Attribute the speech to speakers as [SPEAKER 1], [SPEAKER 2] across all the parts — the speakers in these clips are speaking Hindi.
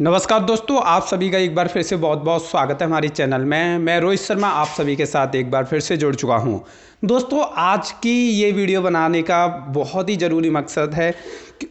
[SPEAKER 1] नमस्कार दोस्तों आप सभी का एक बार फिर से बहुत बहुत स्वागत है हमारे चैनल में मैं रोहित शर्मा आप सभी के साथ एक बार फिर से जुड़ चुका हूं दोस्तों आज की ये वीडियो बनाने का बहुत ही ज़रूरी मकसद है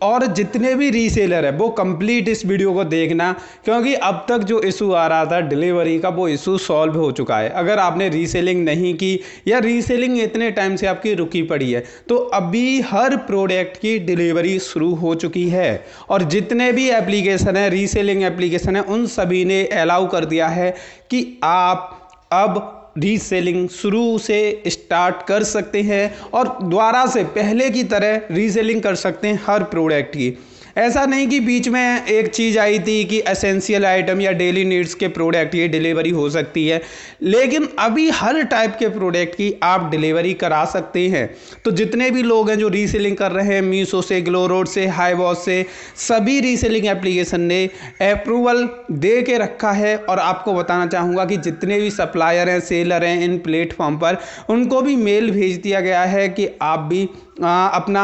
[SPEAKER 1] और जितने भी रीसेलर है वो कंप्लीट इस वीडियो को देखना क्योंकि अब तक जो इशू आ रहा था डिलीवरी का वो इशू सॉल्व हो चुका है अगर आपने रीसेलिंग नहीं की या रीसेलिंग इतने टाइम से आपकी रुकी पड़ी है तो अभी हर प्रोडक्ट की डिलीवरी शुरू हो चुकी है और जितने भी एप्लीकेशन है रीसेलिंग एप्लीकेशन है उन सभी ने अलाउ कर दिया है कि आप अब रीसेलिंग शुरू से स्टार्ट कर सकते हैं और दोबारा से पहले की तरह रीसेलिंग कर सकते हैं हर प्रोडक्ट की ऐसा नहीं कि बीच में एक चीज़ आई थी कि असेंशियल आइटम या डेली नीड्स के प्रोडक्ट ये डिलीवरी हो सकती है लेकिन अभी हर टाइप के प्रोडक्ट की आप डिलीवरी करा सकते हैं तो जितने भी लोग हैं जो रीसेलिंग कर रहे हैं मीशो से ग्लोरोड से हाईवॉस से सभी रीसेलिंग एप्लीकेशन ने अप्रूवल दे के रखा है और आपको बताना चाहूँगा कि जितने भी सप्लायर हैं सेलर हैं इन प्लेटफॉर्म पर उनको भी मेल भेज दिया गया है कि आप भी आ, अपना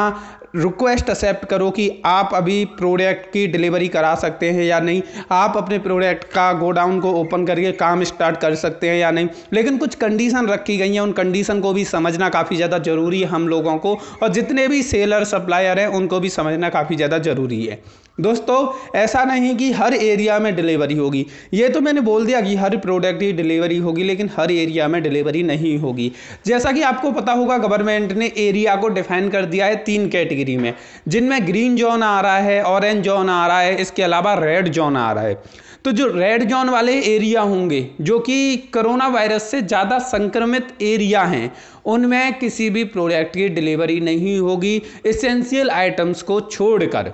[SPEAKER 1] रिक्वेस्ट एक्सेप्ट करो कि आप अभी प्रोडक्ट की डिलीवरी करा सकते हैं या नहीं आप अपने प्रोडक्ट का गोडाउन को ओपन करके काम स्टार्ट कर सकते हैं या नहीं लेकिन कुछ कंडीशन रखी गई हैं उन कंडीशन को भी समझना काफ़ी ज़्यादा ज़रूरी है हम लोगों को और जितने भी सेलर सप्लायर हैं उनको भी समझना काफ़ी ज़्यादा ज़रूरी है दोस्तों ऐसा नहीं कि हर एरिया में डिलीवरी होगी ये तो मैंने बोल दिया कि हर प्रोडक्ट की डिलीवरी होगी लेकिन हर एरिया में डिलीवरी नहीं होगी जैसा कि आपको पता होगा गवर्नमेंट ने एरिया को डिफाइन कर दिया है तीन कैटेगरी में जिनमें ग्रीन जोन आ रहा है ऑरेंज जोन आ रहा है इसके अलावा रेड जोन आ रहा है तो जो रेड जोन वाले एरिया होंगे जो कि कोरोना वायरस से ज़्यादा संक्रमित एरिया हैं उनमें किसी भी प्रोडक्ट की डिलीवरी नहीं होगी इसेंशियल आइटम्स को छोड़कर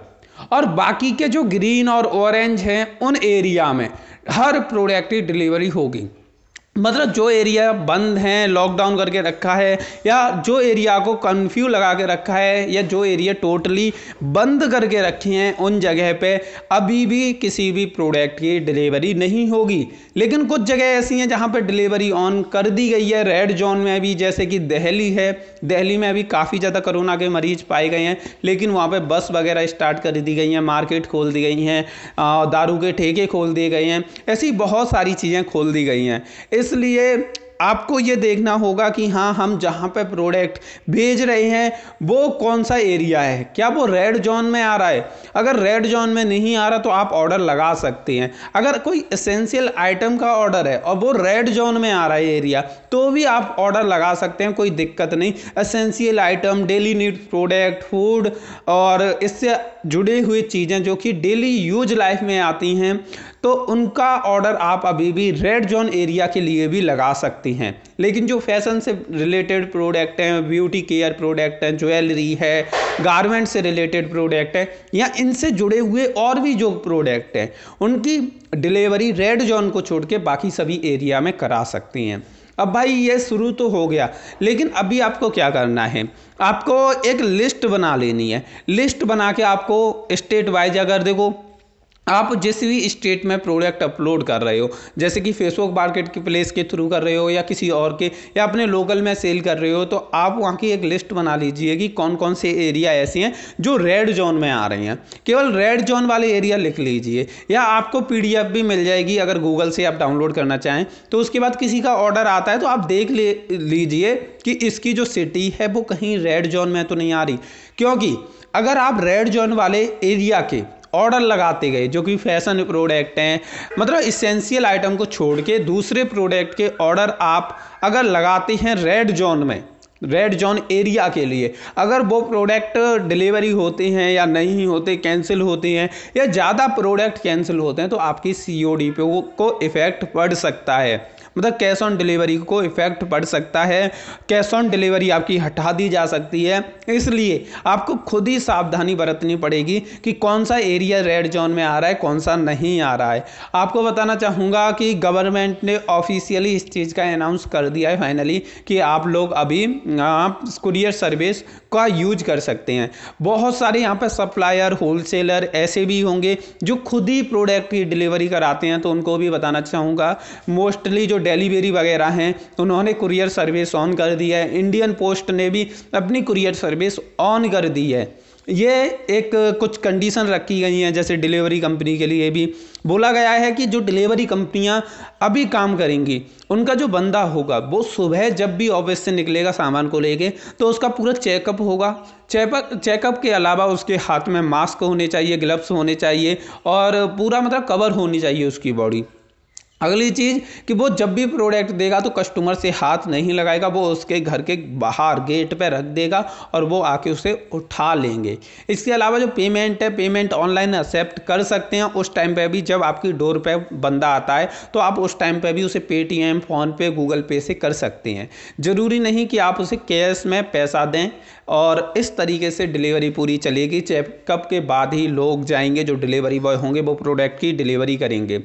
[SPEAKER 1] और बाकी के जो ग्रीन और ऑरेंज हैं उन एरिया में हर प्रोडक्ट की डिलीवरी होगी मतलब जो एरिया बंद हैं लॉकडाउन करके रखा है या जो एरिया को कन्फ्यू लगा के रखा है या जो एरिया टोटली बंद करके रखे हैं उन जगह पे अभी भी किसी भी प्रोडक्ट की डिलीवरी नहीं होगी लेकिन कुछ जगह ऐसी हैं जहाँ पर डिलीवरी ऑन कर दी गई है रेड जोन में अभी जैसे कि दहली है दहली में अभी काफ़ी ज़्यादा कोरोना के मरीज पाए गए हैं लेकिन वहाँ पर बस वगैरह स्टार्ट कर दी गई हैं मार्केट खोल दी गई हैं दारू के ठेके खोल दिए गए हैं ऐसी बहुत सारी चीज़ें खोल दी गई हैं इस इसलिए आपको ये देखना होगा कि हाँ हम जहाँ पे प्रोडक्ट भेज रहे हैं वो कौन सा एरिया है क्या वो रेड जोन में आ रहा है अगर रेड जोन में नहीं आ रहा तो आप ऑर्डर लगा सकते हैं अगर कोई एसेंशियल आइटम का ऑर्डर है और वो रेड जोन में आ रहा है एरिया तो भी आप ऑर्डर लगा सकते हैं कोई दिक्कत नहीं essential item daily need product food और इससे जुड़े हुए चीज़ें जो कि डेली यूज लाइफ में आती हैं तो उनका ऑर्डर आप अभी भी रेड जोन एरिया के लिए भी लगा सकती हैं लेकिन जो फैशन से रिलेटेड प्रोडक्ट हैं ब्यूटी केयर प्रोडक्ट हैं ज्वेलरी है गारमेंट से रिलेटेड प्रोडक्ट हैं या इनसे जुड़े हुए और भी जो प्रोडक्ट हैं उनकी डिलीवरी रेड जोन को छोड़ के बाकी सभी एरिया में करा सकती हैं अब भाई ये शुरू तो हो गया लेकिन अभी आपको क्या करना है आपको एक लिस्ट बना लेनी है लिस्ट बना के आपको स्टेट वाइज अगर देखो आप जिस भी स्टेट में प्रोडक्ट अपलोड कर रहे हो जैसे कि फेसबुक मार्केट के प्लेस के थ्रू कर रहे हो या किसी और के या अपने लोकल में सेल कर रहे हो तो आप वहाँ की एक लिस्ट बना लीजिए कि कौन कौन से एरिया ऐसे हैं जो रेड जोन में आ रहे हैं केवल रेड जोन वाले एरिया लिख लीजिए या आपको पी भी मिल जाएगी अगर गूगल से आप डाउनलोड करना चाहें तो उसके बाद किसी का ऑर्डर आता है तो आप देख ले लीजिए कि इसकी जो सिटी है वो कहीं रेड जोन में तो नहीं आ रही क्योंकि अगर आप रेड जोन वाले एरिया के ऑर्डर लगाते गए जो कि फैशन प्रोडक्ट हैं मतलब इसेंशियल आइटम को छोड़ के दूसरे प्रोडक्ट के ऑर्डर आप अगर लगाते हैं रेड जोन में रेड जोन एरिया के लिए अगर वो प्रोडक्ट डिलीवरी होते हैं या नहीं होते कैंसिल होते हैं या ज़्यादा प्रोडक्ट कैंसिल होते हैं तो आपकी सी ओ डी पे वो को इफ़ेक्ट पड़ सकता है मतलब कैश ऑन डिलीवरी को इफेक्ट पड़ सकता है कैश ऑन डिलीवरी आपकी हटा दी जा सकती है इसलिए आपको खुद ही सावधानी बरतनी पड़ेगी कि कौन सा एरिया रेड जोन में आ रहा है कौन सा नहीं आ रहा है आपको बताना चाहूँगा कि गवर्नमेंट ने ऑफिशियली इस चीज़ का अनाउंस कर दिया है फाइनली कि आप लोग अभी आप कुरियर सर्विस का यूज कर सकते हैं बहुत सारे यहाँ पर सप्लायर होलसेलर ऐसे भी होंगे जो खुद ही प्रोडक्ट की डिलीवरी कराते हैं तो उनको भी बताना चाहूँगा मोस्टली जो डिलीवरी वगैरह हैं तो उन्होंने कुरियर सर्विस ऑन कर दी है इंडियन पोस्ट ने भी अपनी कुरियर सर्विस ऑन कर दी है ये एक कुछ कंडीशन रखी गई हैं जैसे डिलीवरी कंपनी के लिए भी बोला गया है कि जो डिलीवरी कंपनियां अभी काम करेंगी उनका जो बंदा होगा वो सुबह जब भी ऑफिस से निकलेगा सामान को लेके तो उसका पूरा चेकअप होगा चेकअप चेकअप के अलावा उसके हाथ में मास्क होने चाहिए ग्लव्स होने चाहिए और पूरा मतलब कवर होनी चाहिए उसकी बॉडी अगली चीज़ कि वो जब भी प्रोडक्ट देगा तो कस्टमर से हाथ नहीं लगाएगा वो उसके घर के बाहर गेट पे रख देगा और वो आके उसे उठा लेंगे इसके अलावा जो पेमेंट है पेमेंट ऑनलाइन एक्सेप्ट कर सकते हैं उस टाइम पे भी जब आपकी डोर पे बंदा आता है तो आप उस टाइम पे भी उसे पेटीएम फ़ोनपे गूगल पे से कर सकते हैं ज़रूरी नहीं कि आप उसे कैश में पैसा दें और इस तरीके से डिलीवरी पूरी चलेगी चेकअप के बाद ही लोग जाएंगे जो डिलीवरी बॉय होंगे वो प्रोडक्ट की डिलीवरी करेंगे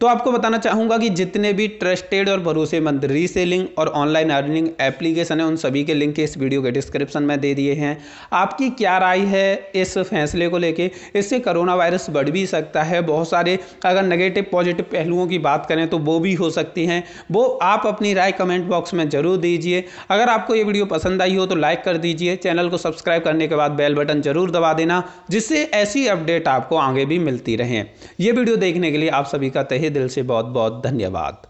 [SPEAKER 1] तो आपको बताना चाहूँगा कि जितने भी ट्रस्टेड और भरोसेमंद रीसेलिंग और ऑनलाइन अर्निंग एप्लीकेशन है उन सभी के लिंक इस वीडियो के डिस्क्रिप्शन में दे दिए हैं आपकी क्या राय है इस फैसले को लेकर इससे करोना वायरस बढ़ भी सकता है बहुत सारे अगर नेगेटिव पॉजिटिव पहलुओं की बात करें तो वो भी हो सकती हैं वो आप अपनी राय कमेंट बॉक्स में ज़रूर दीजिए अगर आपको ये वीडियो पसंद आई हो तो लाइक कर दीजिए चैनल को सब्सक्राइब करने के बाद बेल बटन जरूर दबा देना जिससे ऐसी अपडेट आपको आगे भी मिलती रहें ये वीडियो देखने के लिए आप सभी का तहे दिल से बहुत बहुत धन्यवाद